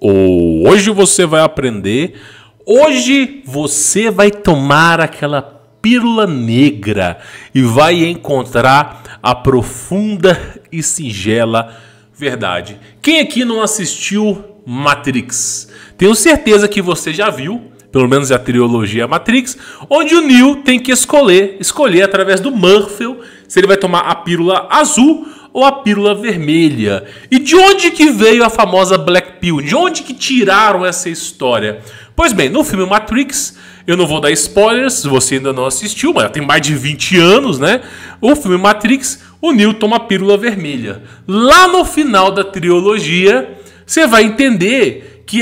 ou hoje você vai aprender, hoje você vai tomar aquela pílula negra e vai encontrar a profunda e singela verdade. Quem aqui não assistiu Matrix? Tenho certeza que você já viu pelo menos a trilogia Matrix, onde o Neo tem que escolher, escolher através do Murphy se ele vai tomar a pílula azul ou a pílula vermelha? E de onde que veio a famosa Black Pill? De onde que tiraram essa história? Pois bem, no filme Matrix, eu não vou dar spoilers, se você ainda não assistiu, mas tem mais de 20 anos, né? O filme Matrix, o Neo toma pílula vermelha. Lá no final da trilogia, você vai entender que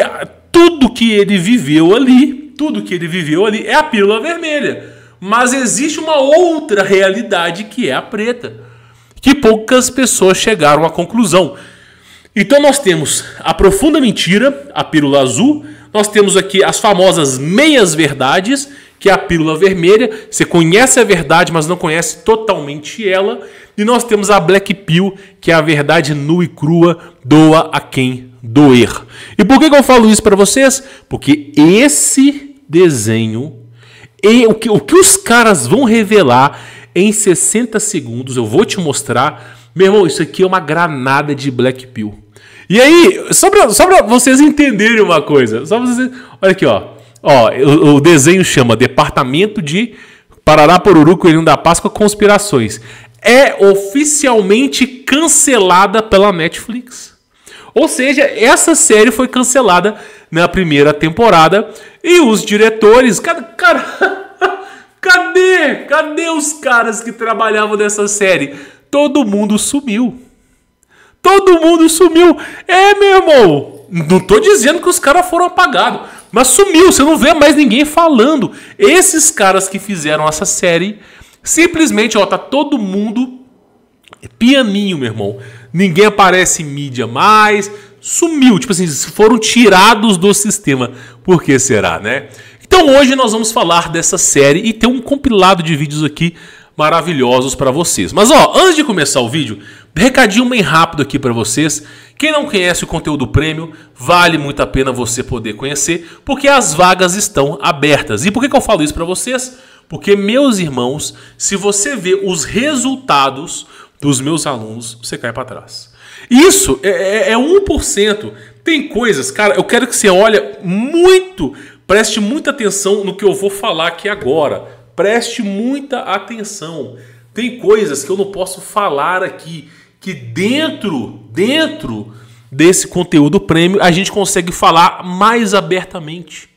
tudo que ele viveu ali, tudo que ele viveu ali é a pílula vermelha. Mas existe uma outra realidade que é a preta que poucas pessoas chegaram à conclusão. Então nós temos a profunda mentira, a pílula azul, nós temos aqui as famosas meias verdades, que é a pílula vermelha, você conhece a verdade, mas não conhece totalmente ela, e nós temos a black pill, que é a verdade nua e crua, doa a quem doer. E por que, eu falo isso para vocês? Porque esse desenho, o que, o que os caras vão revelar em 60 segundos. Eu vou te mostrar. Meu irmão, isso aqui é uma granada de Black Pill. E aí, só pra, só pra vocês entenderem uma coisa. Só vocês, olha aqui, ó. ó o, o desenho chama Departamento de Parará, Poruru, Coelhinho da Páscoa, Conspirações. É oficialmente cancelada pela Netflix. Ou seja, essa série foi cancelada na primeira temporada e os diretores, cara, cara Cadê? Cadê os caras que trabalhavam nessa série? Todo mundo sumiu. Todo mundo sumiu. É, meu irmão. Não tô dizendo que os caras foram apagados, mas sumiu. Você não vê mais ninguém falando. Esses caras que fizeram essa série, simplesmente, ó, tá todo mundo é pianinho, meu irmão. Ninguém aparece em mídia mais. Sumiu. Tipo assim, foram tirados do sistema. Por que será, né? Então hoje nós vamos falar dessa série e ter um compilado de vídeos aqui maravilhosos para vocês. Mas ó, antes de começar o vídeo, recadinho bem rápido aqui para vocês. Quem não conhece o conteúdo prêmio, vale muito a pena você poder conhecer, porque as vagas estão abertas. E por que, que eu falo isso para vocês? Porque meus irmãos, se você vê os resultados dos meus alunos, você cai para trás. Isso é, é, é 1%. Tem coisas, cara, eu quero que você olhe muito Preste muita atenção no que eu vou falar aqui agora. Preste muita atenção. Tem coisas que eu não posso falar aqui que dentro, dentro desse conteúdo prêmio a gente consegue falar mais abertamente.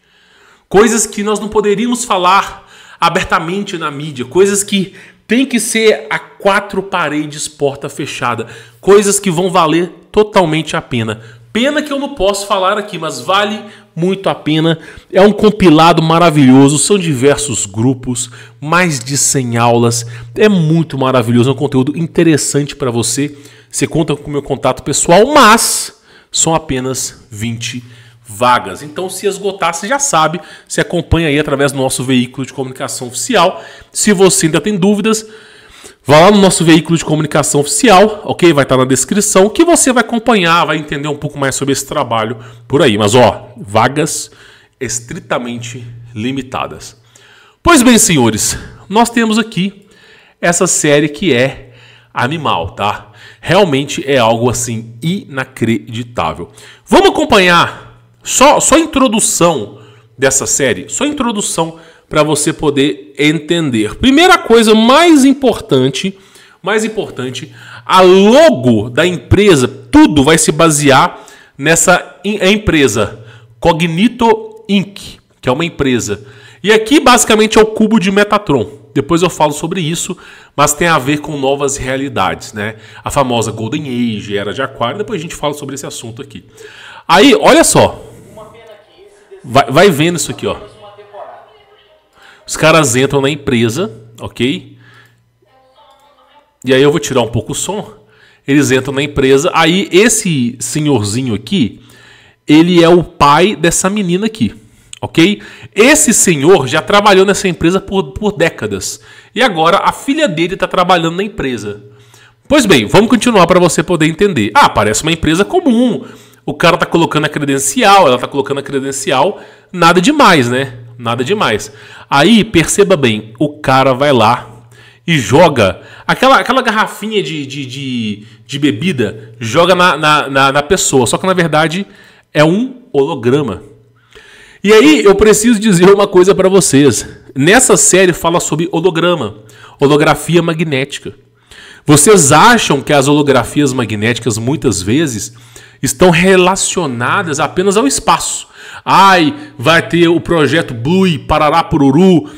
Coisas que nós não poderíamos falar abertamente na mídia, coisas que tem que ser a quatro paredes, porta fechada, coisas que vão valer totalmente a pena. Pena que eu não posso falar aqui, mas vale muito a pena. É um compilado maravilhoso, são diversos grupos, mais de 100 aulas. É muito maravilhoso, é um conteúdo interessante para você. Você conta com o meu contato pessoal, mas são apenas 20 vagas. Então, se esgotar, você já sabe, se acompanha aí através do nosso veículo de comunicação oficial. Se você ainda tem dúvidas, Vá lá no nosso veículo de comunicação oficial, ok? Vai estar tá na descrição, que você vai acompanhar, vai entender um pouco mais sobre esse trabalho por aí. Mas ó, vagas estritamente limitadas. Pois bem, senhores, nós temos aqui essa série que é animal, tá? Realmente é algo assim inacreditável. Vamos acompanhar só só a introdução dessa série, só a introdução para você poder entender. Primeira coisa mais importante, mais importante, a logo da empresa, tudo vai se basear nessa é empresa Cognito Inc, que é uma empresa. E aqui basicamente é o cubo de Metatron. Depois eu falo sobre isso, mas tem a ver com novas realidades, né? A famosa Golden Age, era de Aquário, depois a gente fala sobre esse assunto aqui. Aí, olha só. Vai, vai vendo isso aqui, ó. Os caras entram na empresa, ok? E aí eu vou tirar um pouco o som. Eles entram na empresa. Aí esse senhorzinho aqui, ele é o pai dessa menina aqui, ok? Esse senhor já trabalhou nessa empresa por, por décadas. E agora a filha dele está trabalhando na empresa. Pois bem, vamos continuar para você poder entender. Ah, parece uma empresa comum. O cara tá colocando a credencial, ela tá colocando a credencial, nada demais, né? nada demais. Aí, perceba bem, o cara vai lá e joga aquela, aquela garrafinha de, de, de, de bebida, joga na, na, na, na pessoa, só que na verdade é um holograma. E aí, eu preciso dizer uma coisa para vocês. Nessa série fala sobre holograma, holografia magnética. Vocês acham que as holografias magnéticas muitas vezes estão relacionadas apenas ao espaço. Ai, vai ter o projeto Blue, Parará Pururu,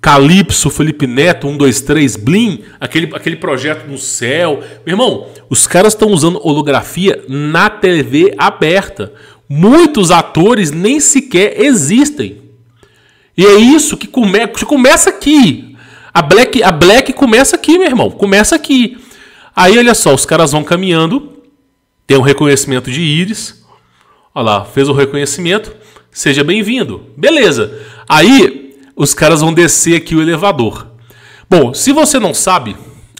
Calypso, Felipe Neto, 123, Blim, aquele, aquele projeto no céu. Meu irmão, os caras estão usando holografia na TV aberta. Muitos atores nem sequer existem. E é isso que come, começa aqui. A Black, a Black começa aqui, meu irmão. Começa aqui. Aí, olha só, os caras vão caminhando, tem um reconhecimento de íris. Olha lá, fez o reconhecimento. Seja bem-vindo. Beleza. Aí os caras vão descer aqui o elevador. Bom, se você não sabe,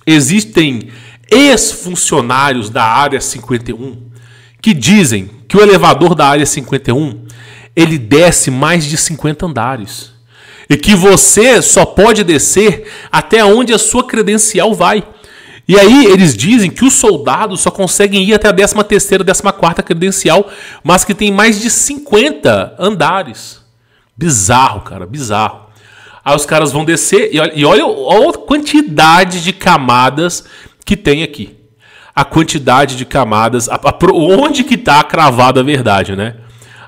existem ex-funcionários da área 51 que dizem que o elevador da área 51 ele desce mais de 50 andares e que você só pode descer até onde a sua credencial vai. E aí eles dizem que os soldados só conseguem ir até a 13 terceira, 14 quarta credencial, mas que tem mais de 50 andares. Bizarro, cara, bizarro. Aí os caras vão descer e olha, e olha, a quantidade de camadas que tem aqui. A quantidade de camadas, a, a, onde que está cravada a verdade, né?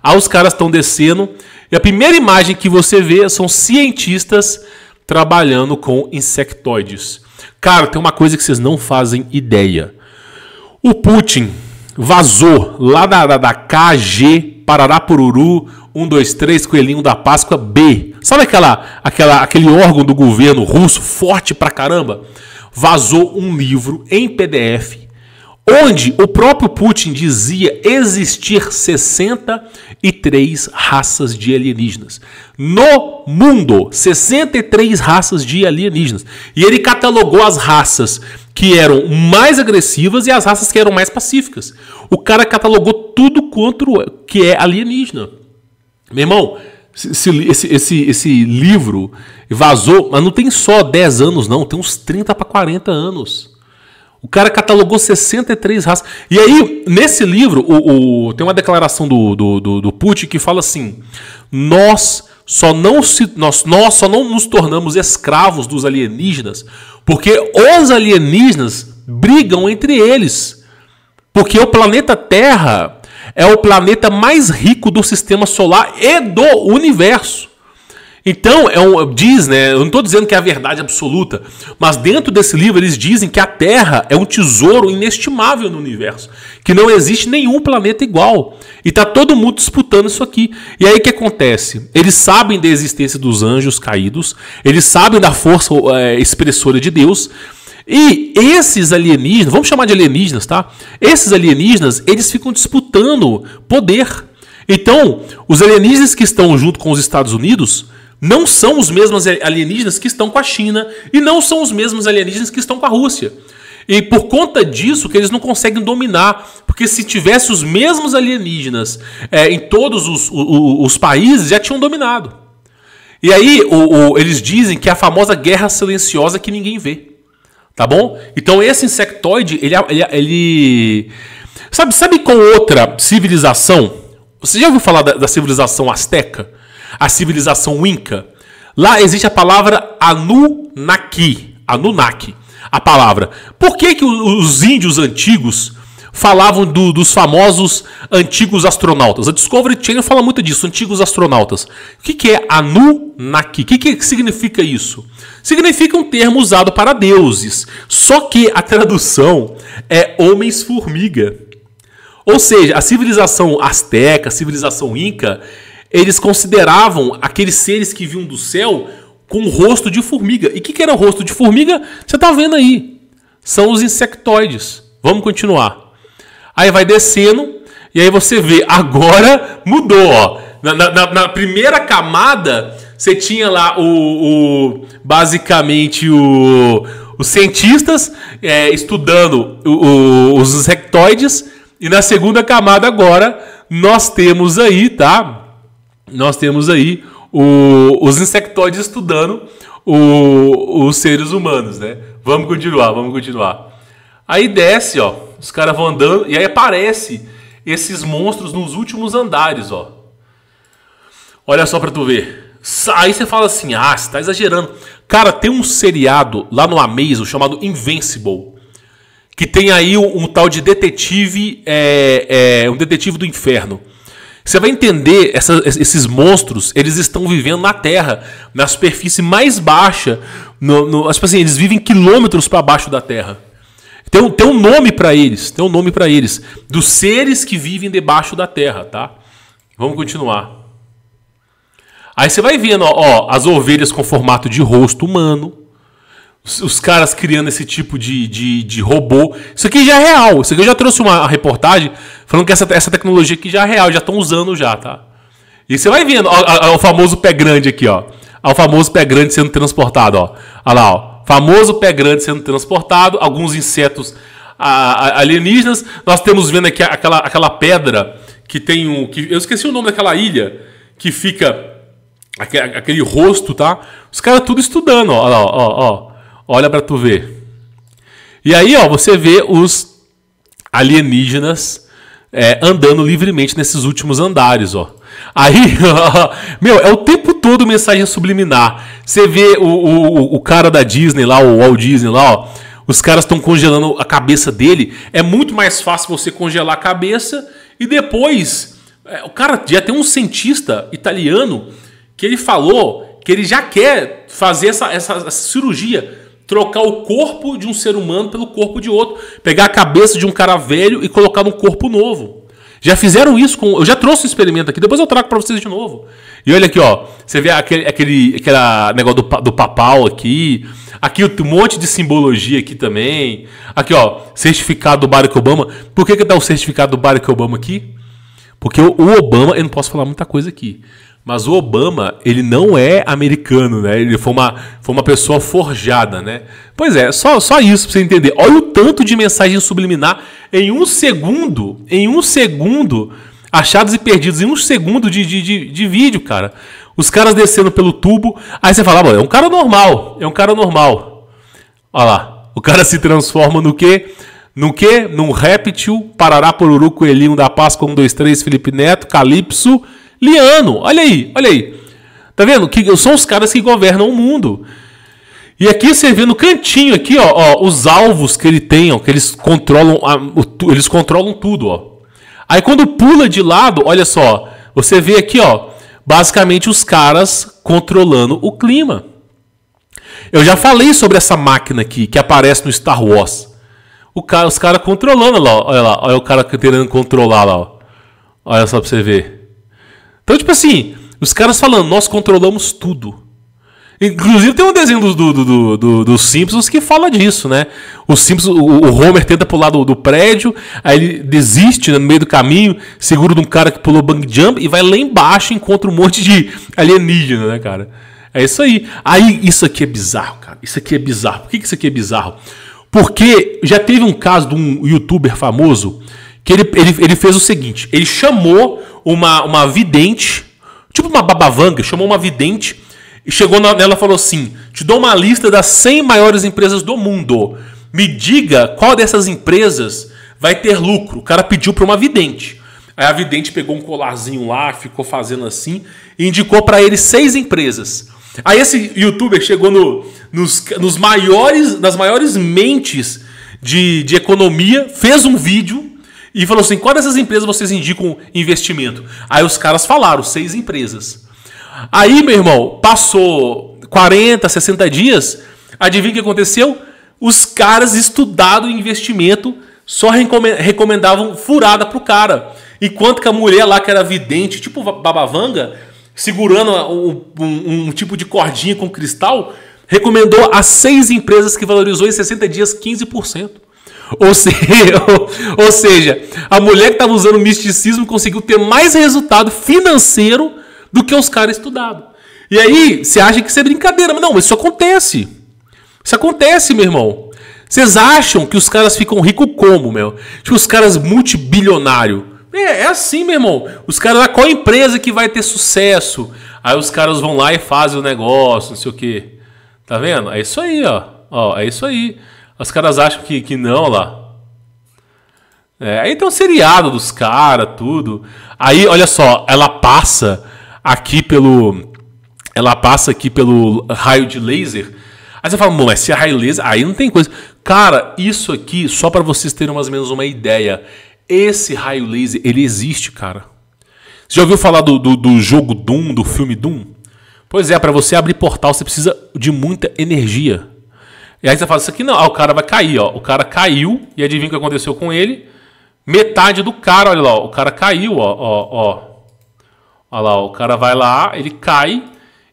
Aí os caras estão descendo e a primeira imagem que você vê são cientistas trabalhando com insectoides. Cara, tem uma coisa que vocês não fazem ideia. O Putin vazou lá da, da, da KG Pararapururu 123 Coelhinho da Páscoa B. Sabe aquela, aquela, aquele órgão do governo russo forte pra caramba? Vazou um livro em PDF onde o próprio Putin dizia existir 63 raças de alienígenas. No mundo, 63 raças de alienígenas. E ele catalogou as raças que eram mais agressivas e as raças que eram mais pacíficas. O cara catalogou tudo quanto é, que é alienígena. Meu irmão, esse, esse, esse, esse livro vazou, mas não tem só 10 anos, não, tem uns 30 para 40 anos. O cara catalogou 63 raças. E aí, nesse livro, o, o tem uma declaração do, do, do, do Putin que fala assim: nós só não se, nós, nós só não nos tornamos escravos dos alienígenas porque os alienígenas brigam entre eles. Porque o planeta Terra é o planeta mais rico do sistema solar e do universo. Então, é um, diz, né? Eu não estou dizendo que é a verdade absoluta, mas dentro desse livro eles dizem que a Terra é um tesouro inestimável no universo, que não existe nenhum planeta igual. E tá todo mundo disputando isso aqui. E aí o que acontece? Eles sabem da existência dos anjos caídos, eles sabem da força é, expressora de Deus. E esses alienígenas, vamos chamar de alienígenas, tá? Esses alienígenas, eles ficam disputando poder. Então, os alienígenas que estão junto com os Estados Unidos não são os mesmos alienígenas que estão com a China e não são os mesmos alienígenas que estão com a Rússia. E por conta disso que eles não conseguem dominar, porque se tivesse os mesmos alienígenas é, em todos os, os, os, países, já tinham dominado. E aí o, o, eles dizem que é a famosa guerra silenciosa que ninguém vê. Tá bom? Então esse insectoide, ele, é, ele, é, ele... Sabe, sabe com outra civilização? Você já ouviu falar da, da civilização asteca? a civilização Inca, lá existe a palavra Anunnaki. Anunnaki. A palavra. Por que, que os índios antigos falavam do, dos famosos antigos astronautas? A Discovery Channel fala muito disso, antigos astronautas. O que, que é Anunnaki? O que, que significa isso? Significa um termo usado para deuses. Só que a tradução é homens-formiga. Ou seja, a civilização asteca, a civilização inca, eles consideravam aqueles seres que vinham do céu com rosto de formiga. E o que, que era o rosto de formiga? Você está vendo aí. São os insectoides. Vamos continuar. Aí vai descendo, e aí você vê, agora mudou. Ó. Na, na, na primeira camada, você tinha lá o, o basicamente o, os cientistas é, estudando o, os insectoides, e na segunda camada agora nós temos aí, tá? nós temos aí o, os insectóides estudando o, os seres humanos, né? Vamos continuar, vamos continuar. Aí desce, ó, os caras vão andando e aí aparece esses monstros nos últimos andares, ó. Olha só para tu ver. Aí você fala assim, ah, você tá exagerando. Cara, tem um seriado lá no Amazon chamado Invincible. Que tem aí um, um tal de detetive. É, é, um detetive do inferno. Você vai entender essa, esses monstros, eles estão vivendo na Terra, na superfície mais baixa. No, no, tipo assim, eles vivem quilômetros para baixo da Terra. Tem, um, tem um nome para eles, tem um nome para eles. Dos seres que vivem debaixo da Terra, tá? Vamos continuar. Aí você vai vendo, ó, ó as ovelhas com formato de rosto humano os, os caras criando esse tipo de, de, de, robô. Isso aqui já é real. Isso aqui eu já trouxe uma reportagem falando que essa, essa tecnologia aqui já é real, já estão usando já, tá? E você vai vendo, ó, ó, o famoso pé grande aqui, ó. Ó, o famoso pé grande sendo transportado, ó. Olha lá, ó. Famoso pé grande sendo transportado, alguns insetos a, a, alienígenas. Nós temos vendo aqui aquela, aquela pedra que tem um. Que, eu esqueci o nome daquela ilha que fica. Aquele, aquele rosto, tá? Os caras tudo estudando, ó. Ó, ó, ó. Olha para tu ver. E aí, ó, você vê os alienígenas é, andando livremente nesses últimos andares, ó. Aí, meu, é o tempo todo mensagem subliminar. Você vê o, o, o cara da Disney lá, o Walt Disney lá, ó. Os caras estão congelando a cabeça dele. É muito mais fácil você congelar a cabeça e depois. É, o cara já tem um cientista italiano que ele falou que ele já quer fazer essa, essa, essa cirurgia trocar o corpo de um ser humano pelo corpo de outro, pegar a cabeça de um cara velho e colocar num corpo novo. Já fizeram isso com. Eu já trouxe um experimento aqui, depois eu trago para vocês de novo. E olha aqui, ó. Você vê aquele, aquele, aquele negócio do, do papal aqui. Aqui um monte de simbologia aqui também. Aqui, ó. Certificado do Barack Obama. Por que, que dá tá o certificado do Barack Obama aqui? Porque o Obama, eu não posso falar muita coisa aqui. Mas o Obama, ele não é americano, né? Ele foi uma, foi uma pessoa forjada, né? Pois é, só, só isso pra você entender. Olha o tanto de mensagem subliminar em um segundo, em um segundo, achados e perdidos, em um segundo de, de, de, de vídeo, cara. Os caras descendo pelo tubo, aí você fala, é um cara normal, é um cara normal. Olha lá, o cara se transforma no quê? Num quê? Num réptil, Parará, Poruru, Coelhinho da Páscoa, 1, dois, três, Felipe Neto, Calypso... Liano, olha aí, olha aí. Tá vendo? Que são os caras que governam o mundo. E aqui você vê no cantinho aqui, ó, ó os alvos que ele tem, ó, que eles controlam, a, o, eles controlam tudo, ó. Aí quando pula de lado, olha só, você vê aqui, ó, basicamente os caras controlando o clima. Eu já falei sobre essa máquina aqui que aparece no Star Wars. Cara, os caras controlando lá, olha lá, olha o cara querendo controlar lá, ó. Olha só pra você ver. Então, tipo assim, os caras falando, nós controlamos tudo. Inclusive tem um desenho dos do, do, do, do, Simpsons que fala disso, né? O Simpsons, o, Homer tenta pular do, do prédio, aí ele desiste né, no meio do caminho, segura de um cara que pulou bang jump e vai lá embaixo e encontra um monte de alienígena, né, cara? É isso aí. Aí isso aqui é bizarro, cara. Isso aqui é bizarro. Por que, que isso aqui é bizarro? Porque já teve um caso de um youtuber famoso que ele, ele, ele fez o seguinte: ele chamou uma, uma vidente, tipo uma babavanga, chamou uma vidente e chegou nela e falou assim: Te dou uma lista das 100 maiores empresas do mundo. Me diga qual dessas empresas vai ter lucro. O cara pediu para uma vidente. Aí a vidente pegou um colarzinho lá, ficou fazendo assim e indicou para ele seis empresas. Aí esse youtuber chegou no, nos, nos maiores, nas maiores mentes de, de economia, fez um vídeo e falou assim: qual dessas empresas vocês indicam investimento? Aí os caras falaram: seis empresas. Aí, meu irmão, passou 40, 60 dias, adivinha o que aconteceu? Os caras estudaram investimento só recomendavam furada pro cara. Enquanto que a mulher lá, que era vidente, tipo babavanga, segurando um, um, um tipo de cordinha com cristal, recomendou as seis empresas que valorizou em 60 dias 15%. Ou, se, ou, seja, a mulher que estava usando misticismo conseguiu ter mais resultado financeiro do que os caras estudados. E aí, você acha que isso é brincadeira, mas não, isso acontece. Isso acontece, meu irmão. Vocês acham que os caras ficam ricos como, meu? Tipo, os caras multibilionários. É, é assim, meu irmão. Os caras ah, qual empresa que vai ter sucesso? Aí os caras vão lá e fazem o negócio, não sei o quê. Tá vendo? É isso aí, ó. ó é isso aí. Os caras acham que, que não, lá. É, aí tem um seriado dos caras, tudo. Aí, olha só, ela passa aqui pelo. Ela passa aqui pelo raio de laser. Aí você fala, bom, mas se é raio laser, aí não tem coisa. Cara, isso aqui, só para vocês terem mais ou menos uma ideia. Esse raio laser, ele existe, cara. Você já ouviu falar do, do, do jogo Doom, do filme Doom? Pois é, para você abrir portal, você precisa de muita energia. E aí você fala isso aqui não, ah, o cara vai cair, ó. O cara caiu e adivinha o que aconteceu com ele? Metade do cara, olha lá, ó, o cara caiu, ó, ó, ó. Olha lá, ó, o cara vai lá, ele cai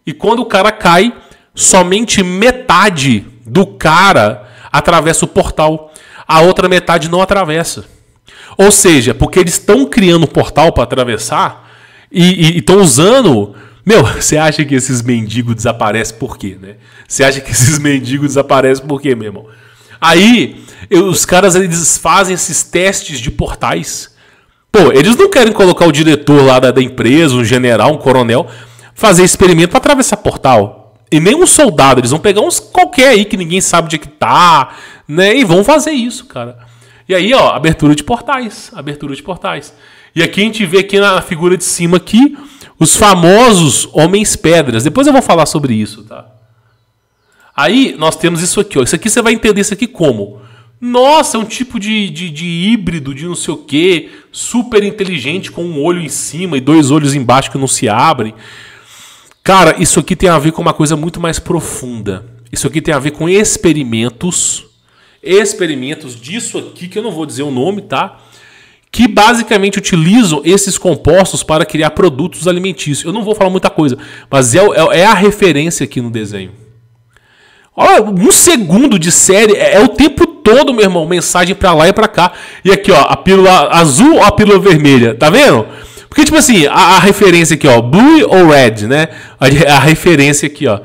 e quando o cara cai, somente metade do cara atravessa o portal, a outra metade não atravessa. Ou seja, porque eles estão criando um portal para atravessar e estão usando meu, você acha que esses mendigos desaparecem por quê, né? Você acha que esses mendigos desaparecem por quê, meu irmão? Aí, eu, os caras eles fazem esses testes de portais. Pô, eles não querem colocar o diretor lá da, da empresa, um general, um coronel, fazer experimento para atravessar portal. E nem um soldado, eles vão pegar uns qualquer aí que ninguém sabe de é que tá, né? E vão fazer isso, cara. E aí, ó, abertura de portais, abertura de portais. E aqui a gente vê aqui na figura de cima aqui, os famosos homens pedras. Depois eu vou falar sobre isso, tá? Aí nós temos isso aqui, ó. Isso aqui você vai entender isso aqui como? Nossa, é um tipo de, de, de híbrido de não sei o que, super inteligente, com um olho em cima e dois olhos embaixo que não se abrem. Cara, isso aqui tem a ver com uma coisa muito mais profunda. Isso aqui tem a ver com experimentos. Experimentos disso aqui, que eu não vou dizer o nome, tá? que basicamente utilizam esses compostos para criar produtos alimentícios. Eu não vou falar muita coisa, mas é, é, é a referência aqui no desenho. Olha, um segundo de série é, é o tempo todo, meu irmão, mensagem para lá e para cá. E aqui, ó, a pílula azul ou a pílula vermelha, tá vendo? Porque, tipo assim, a, a referência aqui, ó, blue ou red, né? A, a referência aqui, ó.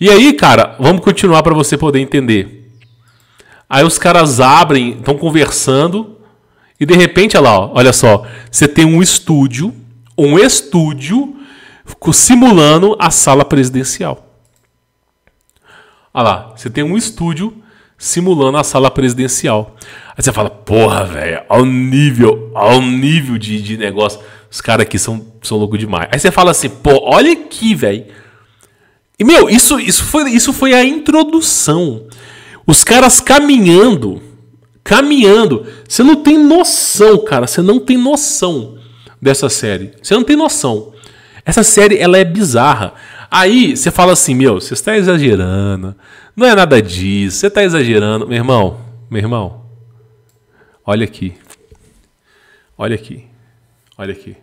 E aí, cara, vamos continuar para você poder entender. Aí os caras abrem, estão conversando. E de repente, olha lá, ó, olha só, você tem um estúdio, um estúdio simulando a sala presidencial. Olha lá, você tem um estúdio simulando a sala presidencial. Aí você fala, porra, velho, ao nível, ao nível de, de negócio, os caras aqui são, são loucos demais. Aí você fala assim, pô, olha aqui, velho. E, meu, isso, isso, foi, isso foi a introdução. Os caras caminhando caminhando. Você não tem noção, cara. Você não tem noção dessa série. Você não tem noção. Essa série ela é bizarra. Aí você fala assim, meu, você está exagerando. Não é nada disso. Você está exagerando, meu irmão. Meu irmão. Olha aqui. Olha aqui. Olha aqui.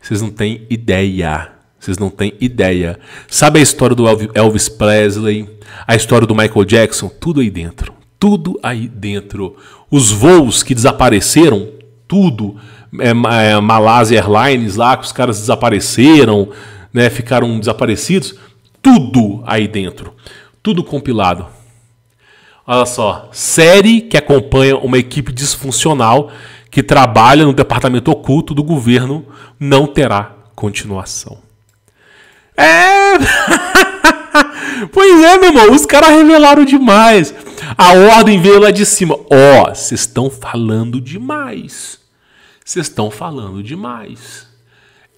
Vocês não têm ideia. Vocês não têm ideia. Sabe a história do Elvis Presley? A história do Michael Jackson? Tudo aí dentro tudo aí dentro. Os voos que desapareceram, tudo. É, é, Malásia Airlines lá, que os caras desapareceram, né, ficaram desaparecidos. Tudo aí dentro. Tudo compilado. Olha só, série que acompanha uma equipe disfuncional que trabalha no departamento oculto do governo não terá continuação. É. Pois é, meu irmão, os caras revelaram demais. A ordem veio lá de cima. Ó, oh, vocês estão falando demais. Vocês estão falando demais.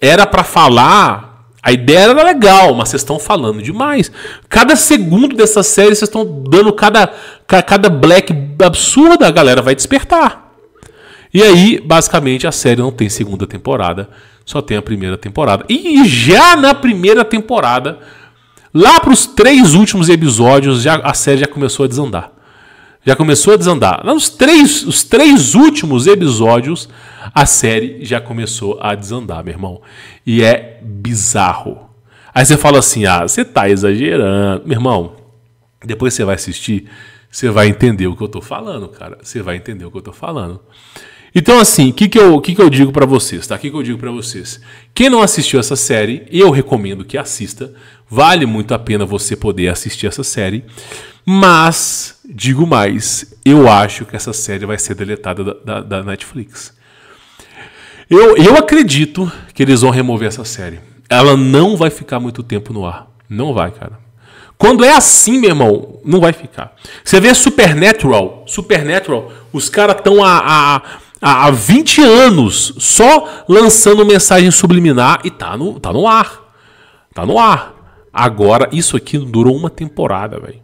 Era para falar, a ideia era legal, mas vocês estão falando demais. Cada segundo dessa série vocês estão dando cada cada black absurda, a galera vai despertar. E aí, basicamente, a série não tem segunda temporada, só tem a primeira temporada. E já na primeira temporada, Lá para os três últimos episódios, já, a série já começou a desandar. Já começou a desandar. Nos três, os três últimos episódios, a série já começou a desandar, meu irmão. E é bizarro. Aí você fala assim: ah, você tá exagerando. Meu irmão, depois você vai assistir, você vai entender o que eu tô falando, cara. Você vai entender o que eu tô falando. Então, assim, o que, que, eu, que, que eu digo para vocês, tá? O que, que eu digo para vocês? Quem não assistiu essa série, eu recomendo que assista. Vale muito a pena você poder assistir essa série. Mas, digo mais, eu acho que essa série vai ser deletada da, da, da Netflix. Eu, eu acredito que eles vão remover essa série. Ela não vai ficar muito tempo no ar. Não vai, cara. Quando é assim, meu irmão, não vai ficar. Você vê Supernatural. Supernatural, os caras estão a, a há 20 anos só lançando mensagem subliminar e tá no, tá no ar. Tá no ar. Agora, isso aqui não durou uma temporada, velho.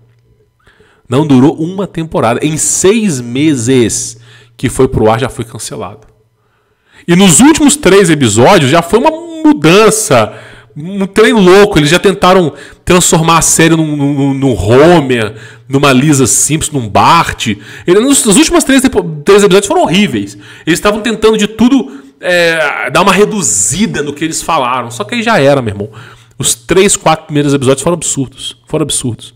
Não durou uma temporada. Em seis meses que foi pro ar, já foi cancelado. E nos últimos três episódios já foi uma mudança um trem louco. Eles já tentaram transformar a série num, num, num Homer, numa Lisa Simpson, num Bart. Ele, nos, nos últimos três, três episódios foram horríveis. Eles estavam tentando de tudo é, dar uma reduzida no que eles falaram. Só que aí já era, meu irmão. Os três, quatro primeiros episódios foram absurdos. Foram absurdos.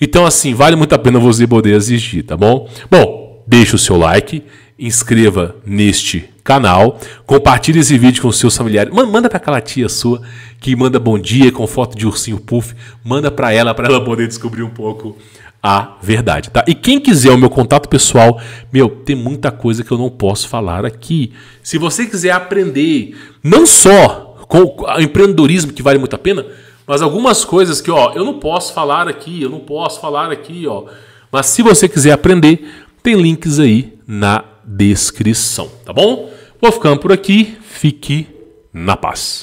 Então, assim, vale muito a pena você poder assistir, tá bom? Bom, deixe o seu like, inscreva neste canal, compartilhe esse vídeo com seus familiares, manda para aquela tia sua que manda bom dia com foto de ursinho puff, manda para ela para ela poder descobrir um pouco a verdade, tá? E quem quiser o meu contato pessoal, meu, tem muita coisa que eu não posso falar aqui. Se você quiser aprender não só com o empreendedorismo que vale muito a pena, mas algumas coisas que, ó, eu não posso falar aqui, eu não posso falar aqui, ó. Mas se você quiser aprender, tem links aí na descrição, tá bom? Vou ficando por aqui. Fique na paz.